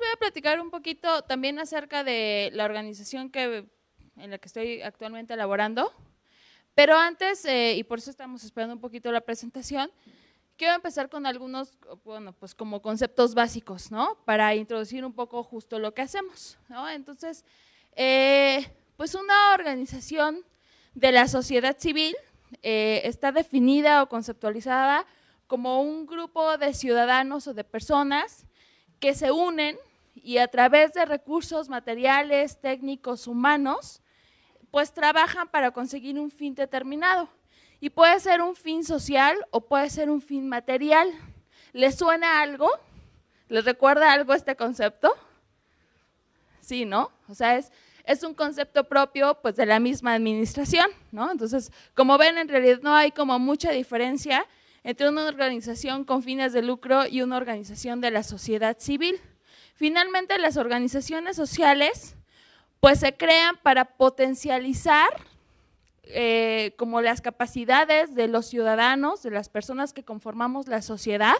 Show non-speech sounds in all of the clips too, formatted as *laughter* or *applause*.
voy a platicar un poquito también acerca de la organización que, en la que estoy actualmente elaborando. Pero antes, eh, y por eso estamos esperando un poquito la presentación, quiero empezar con algunos, bueno, pues como conceptos básicos, ¿no? Para introducir un poco justo lo que hacemos, ¿no? Entonces, eh, pues una organización de la sociedad civil eh, está definida o conceptualizada como un grupo de ciudadanos o de personas que se unen y a través de recursos materiales, técnicos, humanos, pues trabajan para conseguir un fin determinado. Y puede ser un fin social o puede ser un fin material. ¿Les suena algo? ¿Les recuerda algo este concepto? Sí, ¿no? O sea, es, un concepto propio pues, de la misma administración, ¿no? Entonces, como ven, en realidad no hay como mucha diferencia entre una organización con fines de lucro y una organización de la sociedad civil. Finalmente, las organizaciones sociales pues se crean para potencializar eh, como las capacidades de los ciudadanos, de las personas que conformamos la sociedad,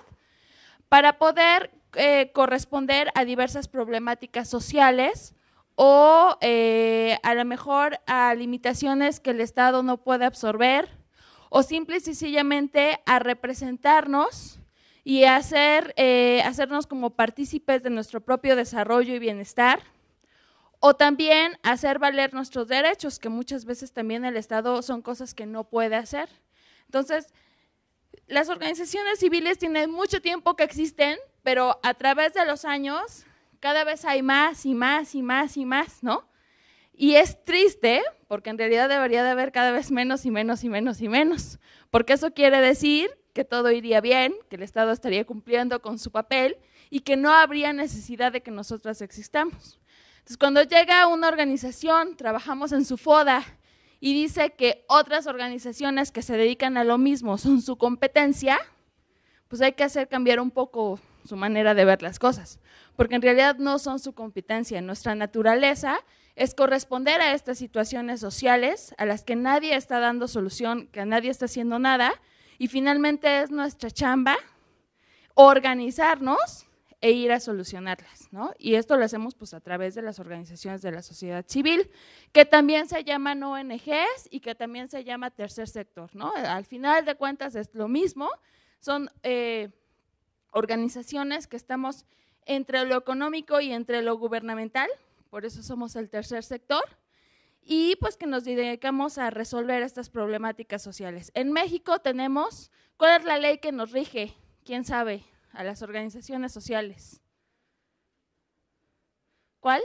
para poder eh, corresponder a diversas problemáticas sociales o eh, a lo mejor a limitaciones que el Estado no puede absorber o simple y sencillamente a representarnos y hacer, eh, hacernos como partícipes de nuestro propio desarrollo y bienestar, o también hacer valer nuestros derechos, que muchas veces también el Estado son cosas que no puede hacer. Entonces, las organizaciones civiles tienen mucho tiempo que existen, pero a través de los años cada vez hay más y más y más y más, ¿no? Y es triste, porque en realidad debería de haber cada vez menos y menos y menos y menos, porque eso quiere decir que todo iría bien, que el Estado estaría cumpliendo con su papel y que no habría necesidad de que nosotras existamos. Entonces, cuando llega una organización, trabajamos en su foda y dice que otras organizaciones que se dedican a lo mismo son su competencia, pues hay que hacer cambiar un poco su manera de ver las cosas, porque en realidad no son su competencia. Nuestra naturaleza es corresponder a estas situaciones sociales a las que nadie está dando solución, que nadie está haciendo nada, y finalmente es nuestra chamba organizarnos e ir a solucionarlas, ¿no? Y esto lo hacemos pues a través de las organizaciones de la sociedad civil, que también se llaman ONGs y que también se llama tercer sector, ¿no? Al final de cuentas es lo mismo, son eh, organizaciones que estamos entre lo económico y entre lo gubernamental, por eso somos el tercer sector, y pues que nos dedicamos a resolver estas problemáticas sociales. En México tenemos, ¿cuál es la ley que nos rige? ¿Quién sabe? A las organizaciones sociales. ¿Cuál?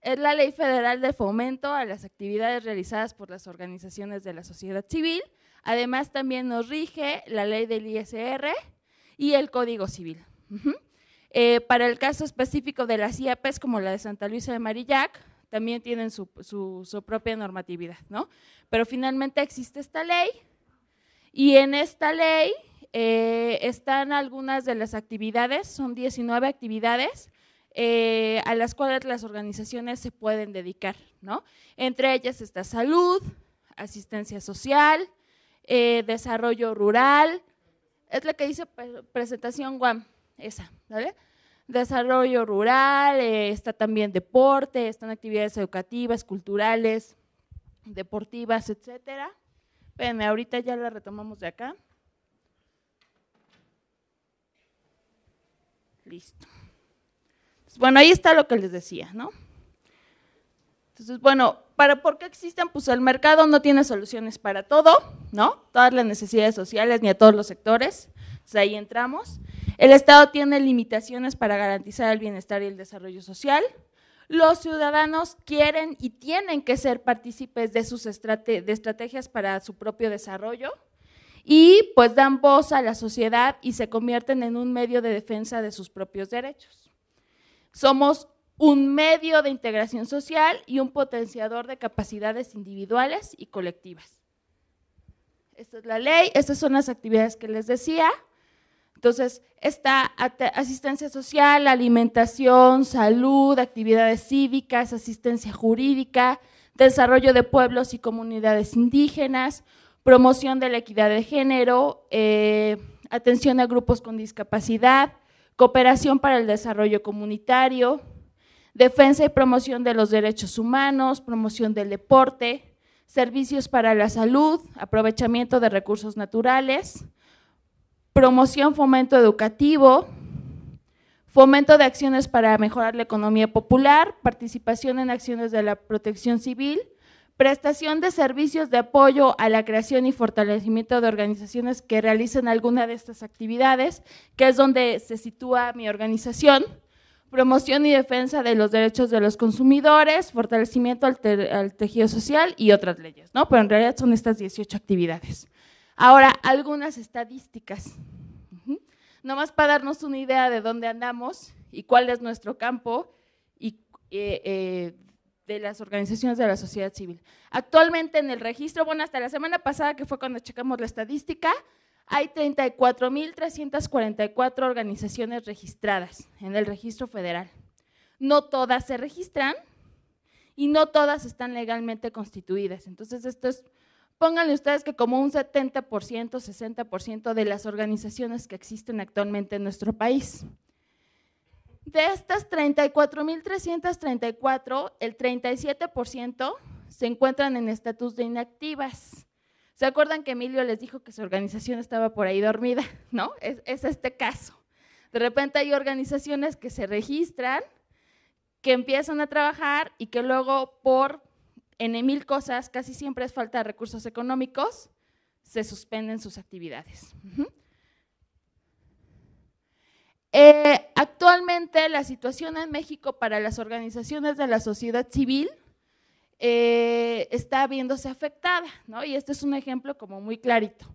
Es la Ley Federal de Fomento a las actividades realizadas por las organizaciones de la sociedad civil. Además también nos rige la ley del ISR y el Código Civil. Eh, para el caso específico de las IAPs, como la de Santa Luisa de Marillac, también tienen su, propia normatividad, ¿no? Pero finalmente existe esta ley y en esta ley eh, están algunas de las actividades, son 19 actividades eh, a las cuales las organizaciones se pueden dedicar, ¿no? Entre ellas está salud, asistencia social, eh, desarrollo rural, es lo que dice presentación guam, esa, ¿vale? desarrollo rural, eh, está también deporte, están actividades educativas, culturales, deportivas, etcétera. Espérenme, ahorita ya la retomamos de acá. Listo. bueno, ahí está lo que les decía, ¿no? Entonces, bueno, ¿para por qué existen? Pues el mercado no tiene soluciones para todo, ¿no? Todas las necesidades sociales ni a todos los sectores. Entonces ahí entramos. El Estado tiene limitaciones para garantizar el bienestar y el desarrollo social. Los ciudadanos quieren y tienen que ser partícipes de sus estrategias para su propio desarrollo y pues dan voz a la sociedad y se convierten en un medio de defensa de sus propios derechos. Somos un medio de integración social y un potenciador de capacidades individuales y colectivas. Esta es la ley, estas son las actividades que les decía. Entonces, está asistencia social, alimentación, salud, actividades cívicas, asistencia jurídica, desarrollo de pueblos y comunidades indígenas, promoción de la equidad de género, eh, atención a grupos con discapacidad, cooperación para el desarrollo comunitario, defensa y promoción de los derechos humanos, promoción del deporte, servicios para la salud, aprovechamiento de recursos naturales, promoción, fomento educativo, fomento de acciones para mejorar la economía popular, participación en acciones de la protección civil, prestación de servicios de apoyo a la creación y fortalecimiento de organizaciones que realicen alguna de estas actividades, que es donde se sitúa mi organización, promoción y defensa de los derechos de los consumidores, fortalecimiento al, tejido social y otras leyes, ¿no? Pero en realidad son estas 18 actividades. Ahora, algunas estadísticas. Nomás para darnos una idea de dónde andamos y cuál es nuestro campo y eh, eh, de las organizaciones de la sociedad civil. Actualmente en el registro, bueno, hasta la semana pasada que fue cuando checamos la estadística, hay 34.344 organizaciones registradas en el registro federal. No todas se registran y no todas están legalmente constituidas. Entonces, esto es Pónganle ustedes que como un 70%, 60% de las organizaciones que existen actualmente en nuestro país. De estas 34.334, el 37% se encuentran en estatus de inactivas. ¿Se acuerdan que Emilio les dijo que su organización estaba por ahí dormida? *laughs* ¿No? Es, es, este caso. De repente hay organizaciones que se registran, que empiezan a trabajar y que luego por en mil cosas, casi siempre es falta de recursos económicos, se suspenden sus actividades. Eh, actualmente la situación en México para las organizaciones de la sociedad civil eh, está viéndose afectada, ¿no? Y este es un ejemplo como muy clarito.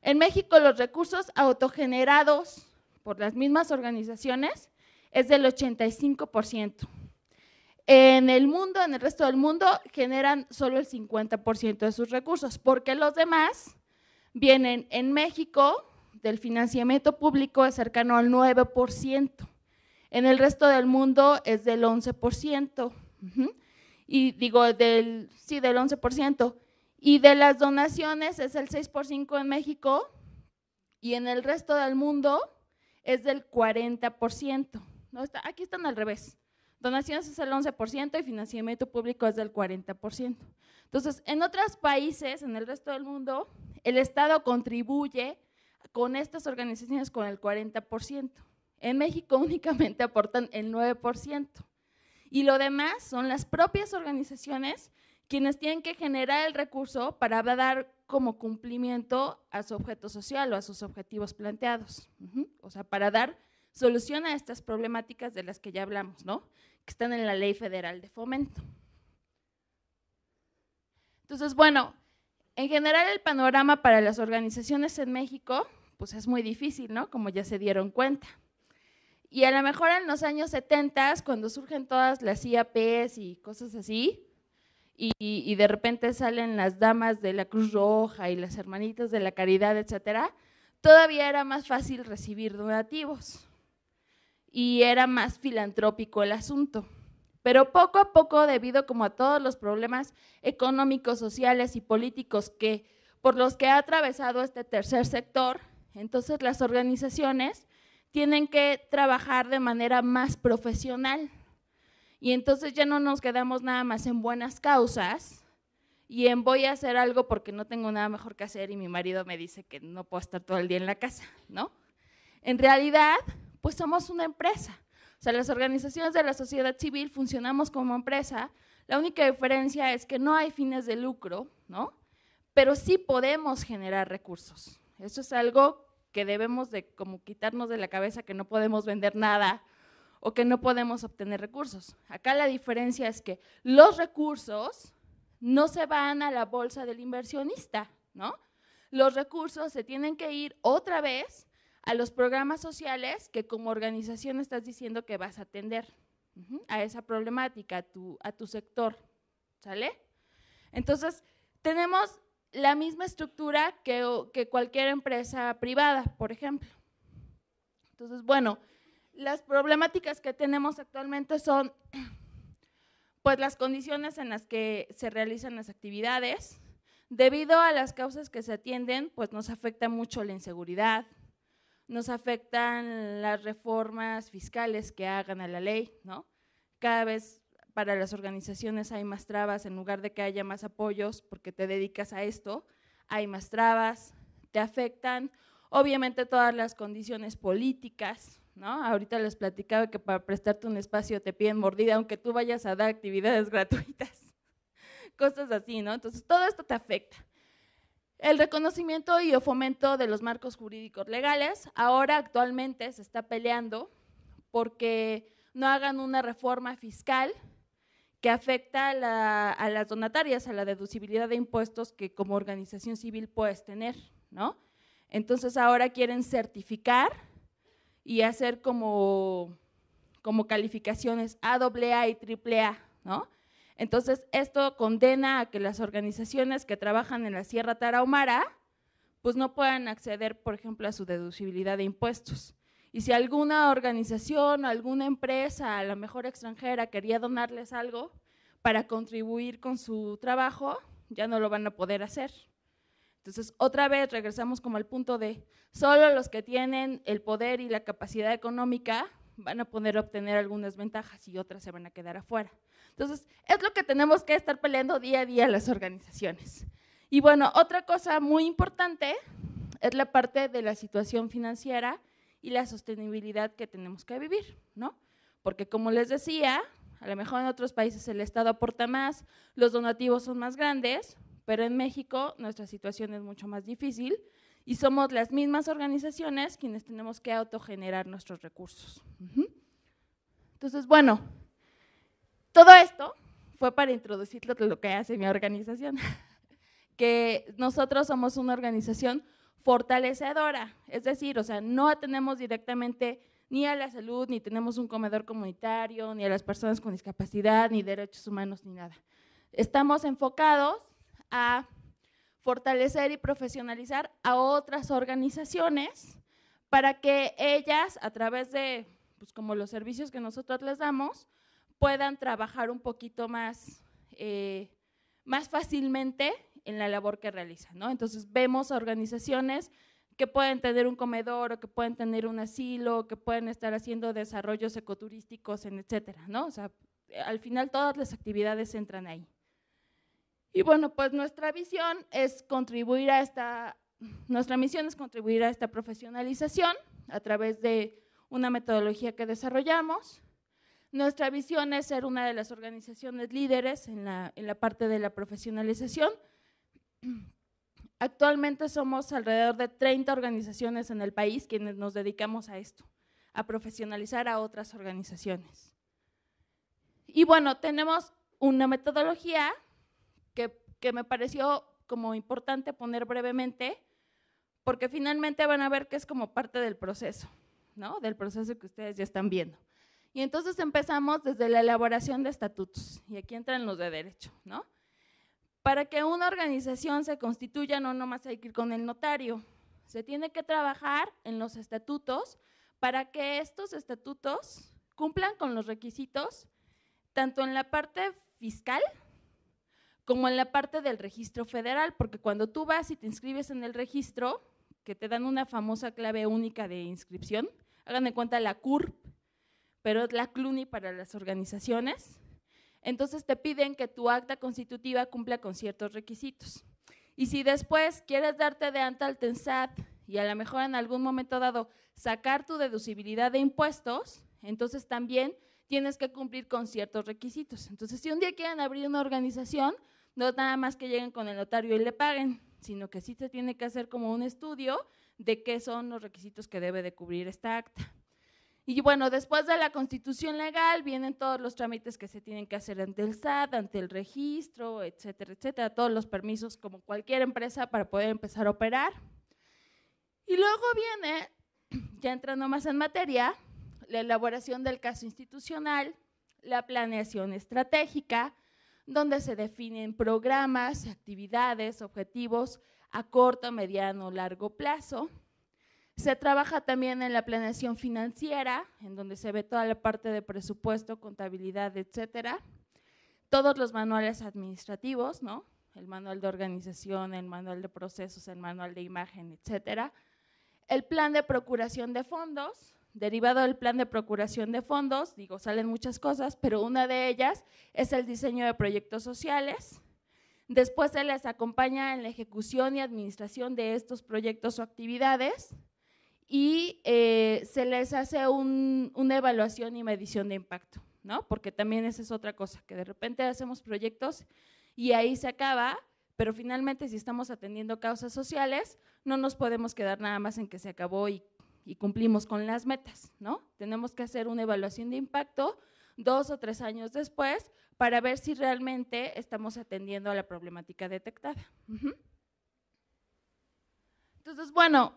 En México los recursos autogenerados por las mismas organizaciones es del 85% en el mundo, en el resto del mundo, generan solo el 50% de sus recursos, porque los demás vienen en México del financiamiento público es cercano al 9%, en el resto del mundo es del 11%, y digo, del, sí, del 11%, y de las donaciones es el 6 en México y en el resto del mundo es del 40%. ¿no? Está, aquí están al revés. Donaciones es el 11% y financiamiento público es del 40%. Entonces, en otros países, en el resto del mundo, el Estado contribuye con estas organizaciones con el 40%. En México *laughs* únicamente aportan el 9%. Y lo demás son las propias organizaciones quienes tienen que generar el recurso para dar como cumplimiento a su objeto social o a sus objetivos planteados. O sea, para dar soluciona estas problemáticas de las que ya hablamos, ¿no? Que están en la Ley Federal de Fomento. Entonces, bueno, en general el panorama para las organizaciones en México, pues es muy difícil, ¿no? Como ya se dieron cuenta. Y a lo mejor en los años 70, cuando surgen todas las IAPs y cosas así, y, y, de repente salen las damas de la Cruz Roja y las hermanitas de la Caridad, etcétera, todavía era más fácil recibir donativos y era más filantrópico el asunto. Pero poco a poco, debido como a todos los problemas económicos, sociales y políticos que por los que ha atravesado este tercer sector, entonces las organizaciones tienen que trabajar de manera más profesional. Y entonces ya no nos quedamos nada más en buenas causas y en voy a hacer algo porque no tengo nada mejor que hacer y mi marido me dice que no puedo estar todo el día en la casa, ¿no? En realidad, pues somos una empresa. O sea, las organizaciones de la sociedad civil funcionamos como empresa. La única diferencia es que no hay fines de lucro, ¿no? Pero sí podemos generar recursos. Eso es algo que debemos de como quitarnos de la cabeza que no podemos vender nada o que no podemos obtener recursos. Acá la diferencia es que los recursos no se van a la bolsa del inversionista, ¿no? Los recursos se tienen que ir otra vez a los programas sociales que como organización estás diciendo que vas a atender a esa problemática, a tu, a tu sector. ¿Sale? Entonces, tenemos la misma estructura que, que cualquier empresa privada, por ejemplo. Entonces, bueno, las problemáticas que tenemos actualmente son *clears throat* pues las condiciones en las que se realizan las actividades. Debido a las causas que se atienden, pues nos afecta mucho la inseguridad, nos afectan las reformas fiscales que hagan a la ley, ¿no? Cada vez para las organizaciones hay más trabas, en lugar de que haya más apoyos porque te dedicas a esto, hay más trabas, te afectan obviamente todas las condiciones políticas, ¿no? Ahorita les platicaba que para prestarte un espacio te piden mordida, aunque tú vayas a dar actividades *laughs* gratuitas, cosas así, ¿no? Entonces todo esto te afecta. El reconocimiento y el fomento de los marcos jurídicos legales ahora actualmente se está peleando porque no hagan una reforma fiscal que afecta a, las donatarias, a la deducibilidad de impuestos que como organización civil puedes tener, ¿no? Entonces ahora quieren certificar y hacer como, como calificaciones AAA y AAA, ¿no? Entonces, esto condena a que las organizaciones que trabajan en la Sierra Tarahumara, pues no puedan acceder, por ejemplo, a su deducibilidad de impuestos. Y si alguna organización o alguna empresa, a lo mejor extranjera, quería donarles algo para contribuir con su trabajo, ya no lo van a poder hacer. Entonces, otra vez regresamos como al punto de solo los que tienen el poder y la capacidad económica van a poder obtener algunas ventajas y otras se van a quedar afuera. Entonces, es lo que tenemos que estar peleando día a día las organizaciones. Y bueno, otra cosa muy importante es la parte de la situación financiera y la sostenibilidad que tenemos que vivir, ¿no? Porque como les decía, a lo mejor en otros países el Estado aporta más, los donativos son más grandes, pero en México nuestra situación es mucho más difícil y somos las mismas organizaciones quienes tenemos que autogenerar nuestros recursos. Entonces, bueno, todo esto fue para introducir lo que hace mi organización, *laughs* que nosotros somos una organización fortalecedora, es decir, o sea, no atendemos directamente ni a la salud, ni tenemos un comedor comunitario, ni a las personas con discapacidad, ni derechos humanos, ni nada. Estamos enfocados a fortalecer y profesionalizar a otras organizaciones para que ellas, a través de pues, como los servicios que nosotros les damos, puedan trabajar un poquito más, eh, más fácilmente en la labor que realizan. Entonces vemos organizaciones que pueden tener un comedor o que pueden tener un asilo, que pueden estar haciendo desarrollos ecoturísticos, etcétera, ¿no? O sea, al final todas las actividades entran ahí. Y bueno, pues nuestra visión es contribuir a esta, nuestra misión es contribuir a esta profesionalización a través de una metodología que desarrollamos. Nuestra visión es ser una de las organizaciones líderes en la, en la parte de la profesionalización. Actualmente somos alrededor de 30 organizaciones en el país quienes nos dedicamos a esto, a profesionalizar a otras organizaciones. Y bueno, tenemos una metodología que me pareció como importante poner brevemente, porque finalmente van a ver que es como parte del proceso, ¿no? Del proceso que ustedes ya están viendo. Y entonces empezamos desde la elaboración de estatutos, y aquí entran los de derecho, ¿no? Para que una organización se constituya, no nomás hay que ir con el notario, se tiene que trabajar en los estatutos para que estos estatutos cumplan con los requisitos, tanto en la parte fiscal, como en la parte del registro federal, porque cuando tú vas y te inscribes en el registro, que te dan una famosa clave única de inscripción, hagan de cuenta la CURP, pero es la CLUNI para las organizaciones, entonces te piden que tu acta constitutiva cumpla con ciertos requisitos. Y si después quieres darte de alta al TENSAT y a lo mejor en algún momento dado sacar tu deducibilidad de impuestos, entonces también tienes que cumplir con ciertos requisitos. Entonces, si un día quieren abrir una organización, no nada más que lleguen con el notario y le paguen, sino que sí se tiene que hacer como un estudio de qué son los requisitos que debe de cubrir esta acta. Y bueno, después de la constitución legal vienen todos los trámites que se tienen que hacer ante el SAT, ante el registro, etcétera, etcétera, todos los permisos como cualquier empresa para poder empezar a operar. Y luego viene, *clears throat* ya entrando más en materia, la elaboración del caso institucional, la planeación estratégica, donde se definen programas, actividades, objetivos a corto, mediano, o largo plazo. Se trabaja también en la planeación financiera, en donde se ve toda la parte de presupuesto, contabilidad, etcétera. Todos los manuales administrativos, ¿no? El manual de organización, el manual de procesos, el manual de imagen, etcétera. El plan de procuración de fondos, Derivado del plan de procuración de fondos, digo, salen muchas cosas, pero una de ellas es el diseño de proyectos sociales. Después se les acompaña en la ejecución y administración de estos proyectos o actividades y eh, se les hace una evaluación y medición de impacto, ¿no? Porque también esa es otra cosa, que de repente hacemos proyectos y ahí se acaba, pero finalmente si estamos atendiendo causas sociales, no nos podemos quedar nada más en que se acabó y y cumplimos con las metas, ¿no? Tenemos que hacer una evaluación de impacto dos o tres años después para ver si realmente estamos atendiendo a la problemática detectada. Entonces, bueno,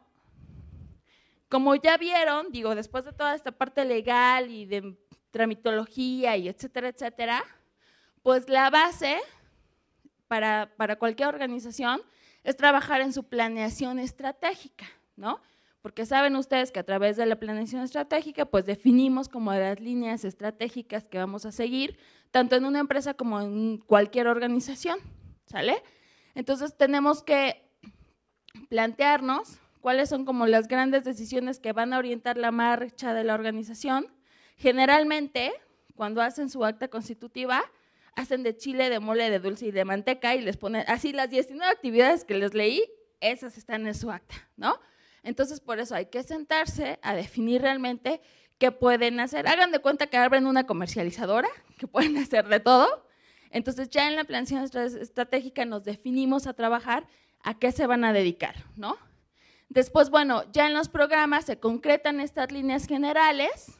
como ya vieron, digo, después de toda esta parte legal y de tramitología y etcétera, etcétera, pues la base para, cualquier organización es trabajar en su planeación estratégica, ¿no? porque saben ustedes que a través de la planeación estratégica, pues definimos como las líneas estratégicas que vamos a seguir, tanto en una empresa como en cualquier organización, ¿sale? Entonces tenemos que plantearnos cuáles son como las grandes decisiones que van a orientar la marcha de la organización. Generalmente, cuando hacen su acta constitutiva, hacen de chile, de mole, de dulce y de manteca y les ponen así las 19 actividades que les leí, esas están en su acta, ¿no? Entonces, por eso hay que sentarse a definir realmente qué pueden hacer. Hagan de cuenta que abren una comercializadora, que pueden *laughs* hacer de todo. Entonces, ya en la planificación estratégica nos definimos a trabajar a qué se van a dedicar, ¿no? Después, bueno, ya en los programas se concretan estas líneas generales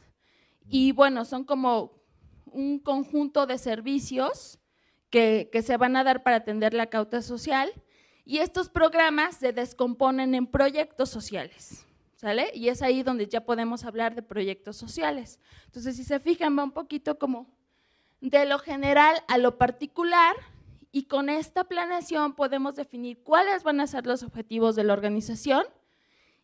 y bueno, son como un conjunto de servicios que, que, se van a dar para atender la cauta social y estos programas se descomponen en proyectos sociales. ¿Sale? Y es ahí donde ya podemos hablar de proyectos sociales. Entonces, si se fijan, va un poquito como de lo general a lo particular y con esta planeación podemos definir cuáles van a ser los objetivos de la organización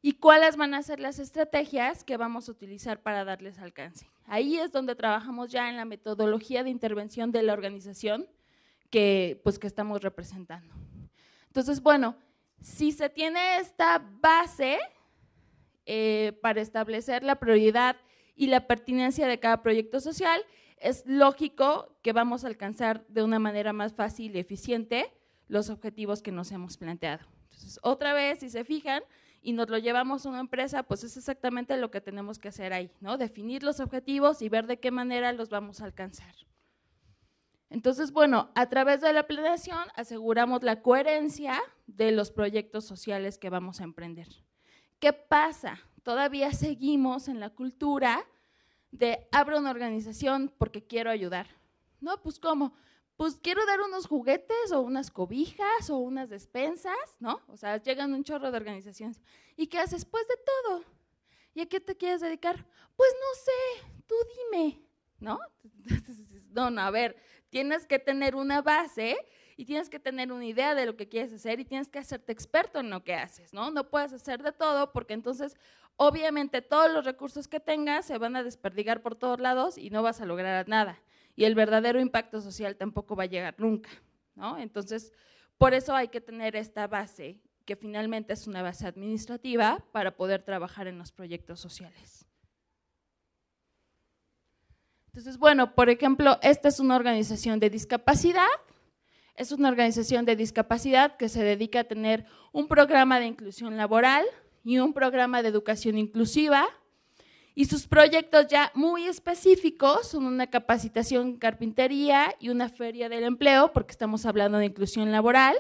y cuáles van a ser las estrategias que vamos a utilizar para darles alcance. Ahí es donde trabajamos ya en la metodología de intervención de la organización que, pues, que estamos representando. Entonces, bueno, si se tiene esta base eh, para establecer la prioridad y la pertinencia de cada proyecto social, es lógico que vamos a alcanzar de una manera más fácil y eficiente los objetivos que nos hemos planteado. Entonces, otra vez, si se fijan y nos lo llevamos a una empresa, pues es exactamente lo que tenemos que hacer ahí, ¿no? Definir los objetivos y ver de qué manera los vamos a alcanzar. Entonces, bueno, a través de la planeación aseguramos la coherencia de los proyectos sociales que vamos a emprender. ¿Qué pasa? Todavía seguimos en la cultura de abro una organización porque quiero ayudar. No, pues ¿cómo? Pues quiero dar unos juguetes o unas cobijas o unas despensas, ¿no? O sea, llegan un chorro de organizaciones. ¿Y qué haces? después pues, de todo. ¿Y a qué te quieres dedicar? Pues no sé, tú dime, ¿no? *laughs* No, no, a ver, Tienes que tener una base y tienes que tener una idea de lo que quieres hacer y tienes que hacerte experto en lo que haces, ¿no? No puedes hacer de todo porque entonces obviamente todos los recursos que tengas se van a desperdigar por todos lados y no vas a lograr nada. Y el verdadero impacto social tampoco va a llegar nunca, ¿no? Entonces, por eso hay que tener esta base, que finalmente es una base administrativa, para poder trabajar en los proyectos sociales. Entonces, bueno, por ejemplo, esta es una organización de discapacidad. Es una organización de discapacidad que se dedica a tener un programa de inclusión laboral y un programa de educación inclusiva. Y sus proyectos ya muy específicos son una capacitación en carpintería y una feria del empleo, porque estamos hablando de inclusión laboral.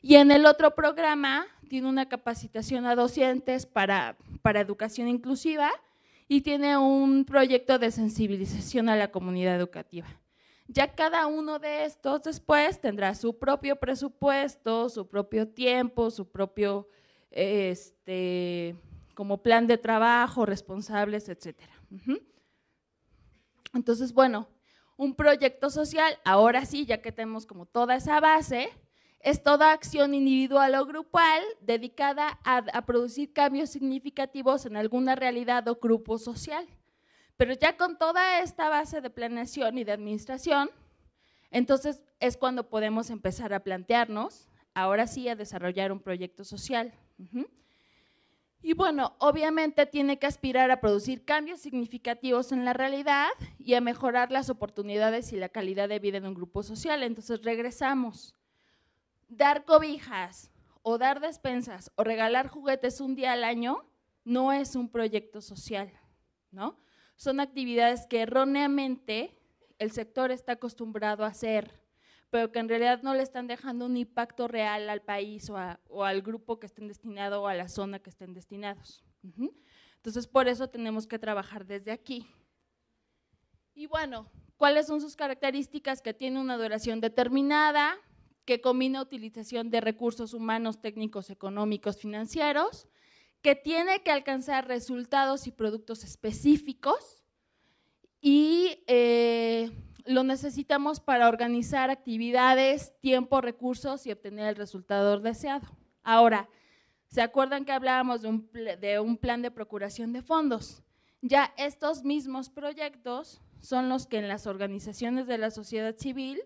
Y en el otro programa tiene una capacitación a docentes para, para educación inclusiva y tiene un proyecto de sensibilización a la comunidad educativa. Ya cada uno de estos después tendrá su propio presupuesto, su propio tiempo, su propio este, como plan de trabajo, responsables, etc. Entonces, bueno, un proyecto social, ahora sí, ya que tenemos como toda esa base, es toda acción individual o grupal dedicada a, producir cambios significativos en alguna realidad o grupo social. Pero ya con toda esta base de planeación y de administración, entonces es cuando podemos empezar a plantearnos, ahora sí, a desarrollar un proyecto social. Y bueno, obviamente tiene que aspirar a producir cambios significativos en la realidad y a mejorar las oportunidades y la calidad de vida en un grupo social. Entonces regresamos dar cobijas o dar despensas o regalar juguetes un día al año no es un proyecto social, ¿no? Son actividades que erróneamente el sector está acostumbrado a hacer, pero que en realidad no le están dejando un impacto real al país o, al grupo que estén destinados o a la zona que estén destinados. Entonces, por eso tenemos que trabajar desde aquí. Y bueno, ¿cuáles son sus características? Que tiene una duración determinada, que combina utilización de recursos humanos, técnicos, económicos, financieros, que tiene que alcanzar resultados y productos específicos y eh, lo necesitamos para organizar actividades, tiempo, recursos y obtener el resultado deseado. Ahora, ¿se acuerdan que hablábamos de un plan de procuración de fondos? Ya estos mismos proyectos son los que en las organizaciones de la sociedad civil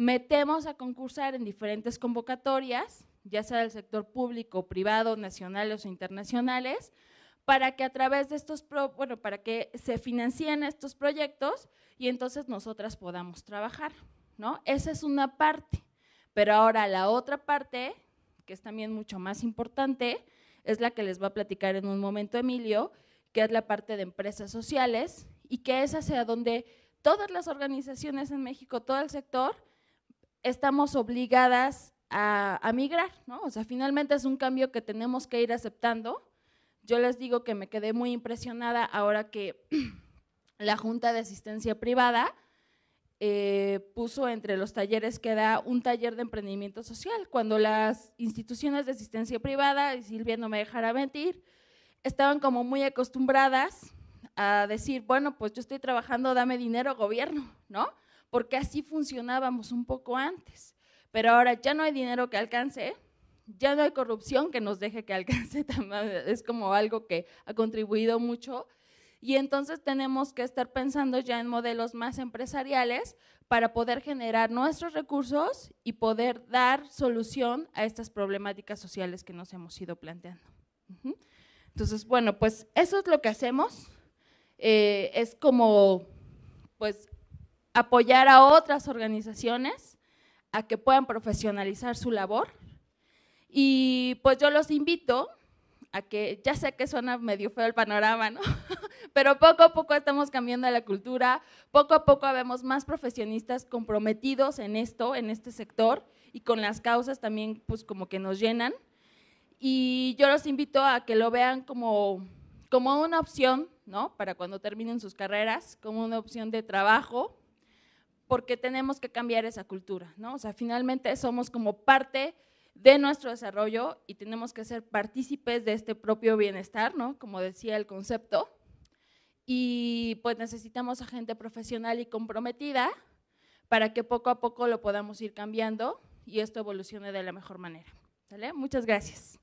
metemos a concursar en diferentes convocatorias, ya sea del sector público, privado, nacionales o internacionales, para que a través de estos, bueno, para que se financien estos proyectos y entonces nosotras podamos trabajar, ¿no? Esa es una parte. Pero ahora la otra parte, que es también mucho más importante, es la que les va a platicar en un momento Emilio, que es la parte de empresas sociales y que es hacia donde todas las organizaciones en México, todo el sector, estamos obligadas a, migrar, ¿no? O sea, finalmente es un cambio que tenemos que ir aceptando. Yo les digo que me quedé muy impresionada ahora que *clears throat* la Junta de Asistencia Privada eh, puso entre los talleres que da un taller de emprendimiento social, cuando las instituciones de asistencia privada, y Silvia no me dejará mentir, estaban como muy acostumbradas a decir, bueno, pues yo estoy trabajando, dame dinero, gobierno, ¿no? porque así funcionábamos un poco antes. Pero ahora ya no hay dinero que alcance, ya no hay corrupción que nos deje que alcance, *laughs* es como algo que ha contribuido mucho. Y entonces tenemos que estar pensando ya en modelos más empresariales para poder generar nuestros recursos y poder dar solución a estas problemáticas sociales que nos hemos ido planteando. Entonces, bueno, pues eso es lo que hacemos. Eh, es como, pues, apoyar a otras organizaciones a que puedan profesionalizar su labor. Y pues yo los invito a que, ya sé que suena medio feo el panorama, ¿no? *laughs* Pero poco a poco estamos cambiando la cultura, poco a poco vemos más profesionistas comprometidos en esto, en este sector y con las causas también pues como que nos llenan. Y yo los invito a que lo vean como, como una opción, ¿no? Para cuando terminen sus carreras, como una opción de trabajo porque tenemos que cambiar esa cultura, ¿no? O sea, finalmente somos como parte de nuestro desarrollo y tenemos que ser partícipes de este propio bienestar, ¿no? Como decía el concepto. Y pues necesitamos a gente profesional y comprometida para que poco a poco lo podamos ir cambiando y esto evolucione de la mejor manera. ¿Sale? Muchas gracias.